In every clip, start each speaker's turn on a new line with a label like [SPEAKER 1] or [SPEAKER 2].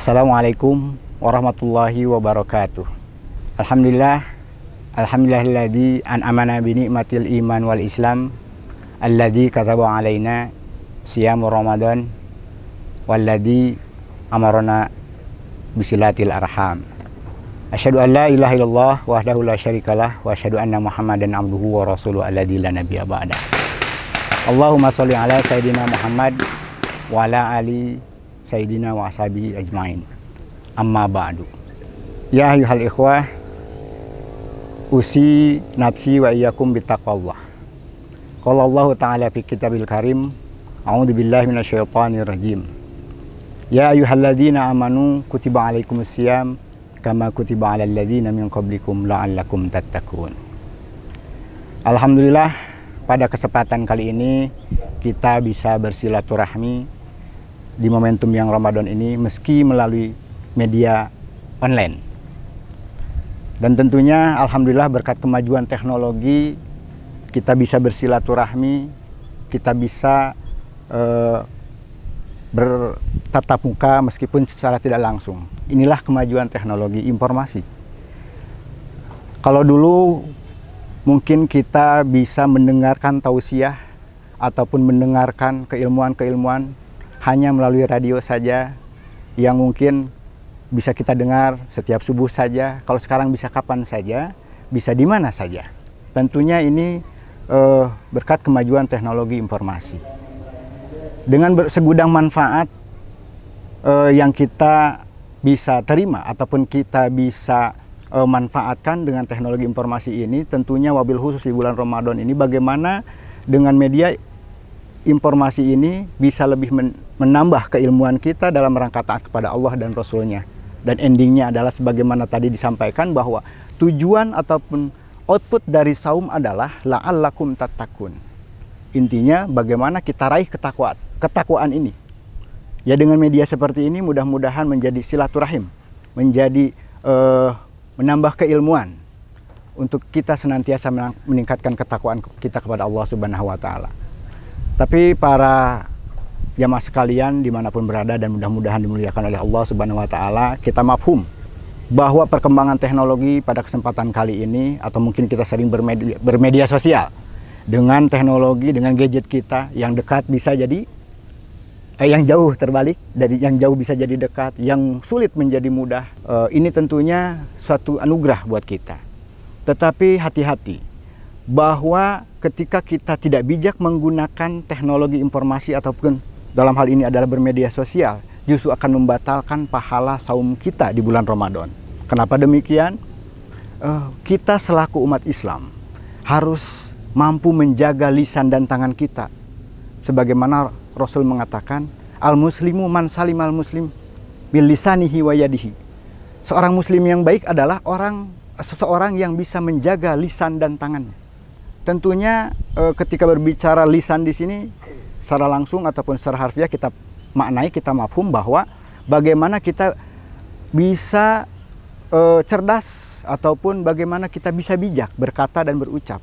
[SPEAKER 1] Assalamualaikum warahmatullahi wabarakatuh. Alhamdulillah alhamdulillahilladzi an'amana bi ni'matil iman wal islam alladzi kataba alaina siyam ramadan walladzi amarna bisilatil arham. Asyhadu an la ilaha illallah wahdahu la syarikalah wa asyhadu anna Muhammadan abduhu wa rasuluhu alladzi la nabiyya ba'da. Allahumma shalli ala sayidina Muhammad wa ala ali Sayyidina wa ashabi ajmain. Amma ba'du. Ya ayyuhal ikhwah, usi nafsi wa iyyakum bittaqwallah. Qala Allah Ta'ala fi kitabil karim, A'udzu billahi minasyaitonir rajim. Ya ayyuhalladzina amanu kutiba alaikumus siyam kama kutiba alal ladzina min qablikum la'allakum tattaqun. Alhamdulillah pada kesempatan kali ini kita bisa bersilaturahmi di momentum yang Ramadan ini meski melalui media online. Dan tentunya alhamdulillah berkat kemajuan teknologi kita bisa bersilaturahmi, kita bisa eh, bertatap muka meskipun secara tidak langsung. Inilah kemajuan teknologi informasi. Kalau dulu mungkin kita bisa mendengarkan tausiah ataupun mendengarkan keilmuan-keilmuan hanya melalui radio saja yang mungkin bisa kita dengar setiap subuh saja. Kalau sekarang bisa kapan saja, bisa di mana saja. Tentunya ini eh, berkat kemajuan teknologi informasi. Dengan segudang manfaat eh, yang kita bisa terima ataupun kita bisa eh, manfaatkan dengan teknologi informasi ini, tentunya wabil khusus di bulan Ramadan ini bagaimana dengan media informasi ini bisa lebih menambah keilmuan kita dalam rangka taat kepada Allah dan Rasulnya. Dan endingnya adalah sebagaimana tadi disampaikan bahwa tujuan ataupun output dari saum adalah la'allakum tatakun. Intinya bagaimana kita raih ketakwaan, ketakwaan ini. Ya dengan media seperti ini mudah-mudahan menjadi silaturahim, menjadi uh, menambah keilmuan untuk kita senantiasa meningkatkan ketakwaan kita kepada Allah Subhanahu wa taala tapi para jamaah sekalian dimanapun berada dan mudah-mudahan dimuliakan oleh Allah Subhanahu Wa Taala kita mafhum bahwa perkembangan teknologi pada kesempatan kali ini atau mungkin kita sering bermedia, bermedia sosial dengan teknologi dengan gadget kita yang dekat bisa jadi eh, yang jauh terbalik dari yang jauh bisa jadi dekat yang sulit menjadi mudah eh, ini tentunya suatu anugerah buat kita tetapi hati-hati bahwa ketika kita tidak bijak menggunakan teknologi informasi ataupun dalam hal ini adalah bermedia sosial, justru akan membatalkan pahala saum kita di bulan Ramadan. Kenapa demikian? Eh, kita selaku umat Islam harus mampu menjaga lisan dan tangan kita. Sebagaimana Rasul mengatakan, Al-Muslimu man salim al-Muslim bil lisanihi wa yadihi. Seorang muslim yang baik adalah orang seseorang yang bisa menjaga lisan dan tangannya tentunya e, ketika berbicara lisan di sini secara langsung ataupun secara harfiah kita maknai kita mafhum bahwa bagaimana kita bisa e, cerdas ataupun bagaimana kita bisa bijak berkata dan berucap.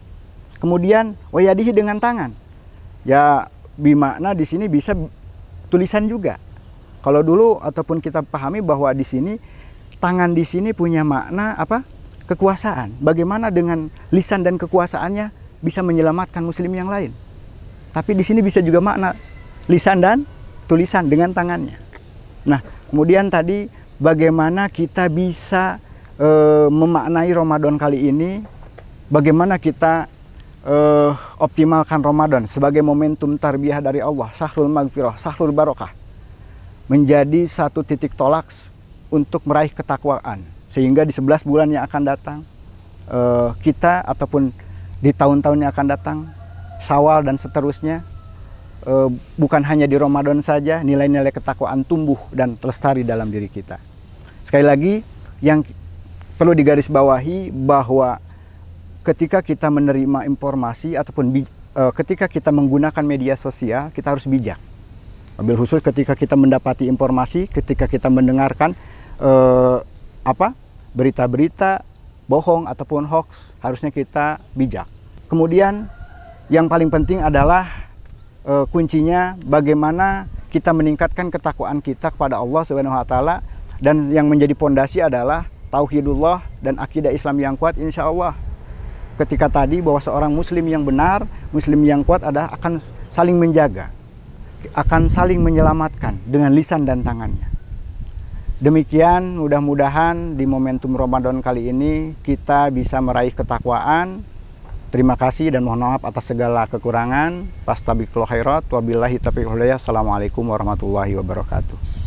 [SPEAKER 1] Kemudian wayadihi dengan tangan. Ya bimakna di sini bisa tulisan juga. Kalau dulu ataupun kita pahami bahwa di sini tangan di sini punya makna apa? kekuasaan. Bagaimana dengan lisan dan kekuasaannya? bisa menyelamatkan muslim yang lain. Tapi di sini bisa juga makna lisan dan tulisan dengan tangannya. Nah, kemudian tadi bagaimana kita bisa e, memaknai Ramadan kali ini, bagaimana kita e, optimalkan Ramadan sebagai momentum tarbiyah dari Allah, sahrul magfirah, sahrul barokah. Menjadi satu titik tolak untuk meraih ketakwaan. Sehingga di 11 bulan yang akan datang, eh, kita ataupun di tahun-tahun yang akan datang, sawal dan seterusnya, e, bukan hanya di Ramadan saja, nilai-nilai ketakwaan tumbuh dan lestari dalam diri kita. Sekali lagi, yang perlu digarisbawahi bahwa ketika kita menerima informasi ataupun e, ketika kita menggunakan media sosial, kita harus bijak. Mobil khusus ketika kita mendapati informasi, ketika kita mendengarkan e, apa berita-berita bohong ataupun hoax, harusnya kita bijak. Kemudian yang paling penting adalah e, kuncinya bagaimana kita meningkatkan ketakwaan kita kepada Allah Subhanahu wa taala dan yang menjadi pondasi adalah tauhidullah dan akidah Islam yang kuat insya Allah ketika tadi bahwa seorang muslim yang benar, muslim yang kuat adalah akan saling menjaga, akan saling menyelamatkan dengan lisan dan tangannya. Demikian mudah-mudahan di momentum Ramadan kali ini kita bisa meraih ketakwaan. Terima kasih dan mohon maaf atas segala kekurangan. Pastabikul khairat wabillahi taufiq Assalamualaikum warahmatullahi wabarakatuh.